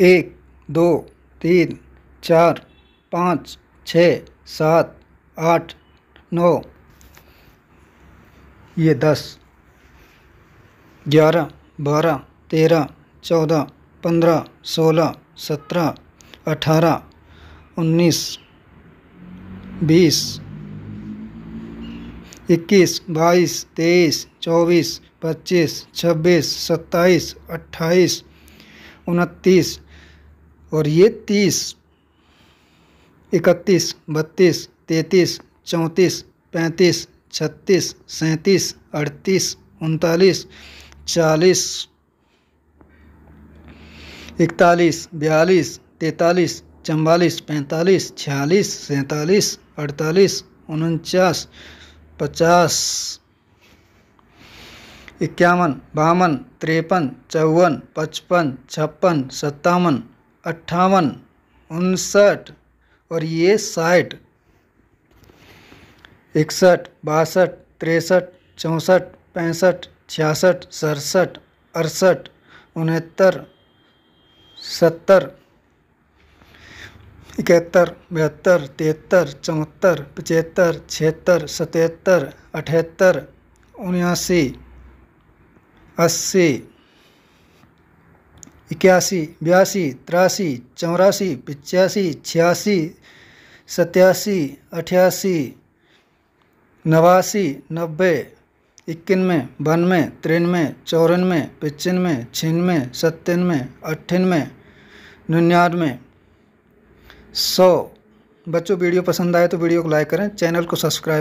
एक दो तीन चार पाँच छ सात आठ नौ ये दस ग्यारह बारह तेरह चौदह पंद्रह सोलह सत्रह अठारह उन्नीस बीस इक्कीस बाईस तेईस चौबीस पच्चीस छब्बीस सत्ताईस अट्ठाईस उनतीस और ये तीस इकतीस बत्तीस तैंतीस चौंतीस पैंतीस छत्तीस सैंतीस अड़तीस उनतालीस चालीस इकतालीस बयालीस तैंतालीस चवालीस पैंतालीस छियालीस सैंतालीस अड़तालीस उनचास पचास इक्यावन बावन तिरपन चौवन पचपन छप्पन सत्तावन अट्ठावन उनसठ और ये साठ इकसठ बासठ तिरसठ चौंसठ पैंसठ छियासठ सड़सठ अड़सठ उनहत्तर सत्तर इकहत्तर बहत्तर तिहत्तर चौहत्तर पचहत्तर छिहत्तर सतहत्तर अठहत्तर उन्यासी अस्सी इक्यासी बयासी तिरासी चौरासी पचासी छियासी सतासी अठासी नवासी नब्बे इक्यानवे बानवे तिरानवे चौरानवे पचानवे छियानवे सत्तानवे अट्ठानवे निन्यानवे सौ बच्चों वीडियो पसंद आए तो वीडियो को लाइक करें चैनल को सब्सक्राइब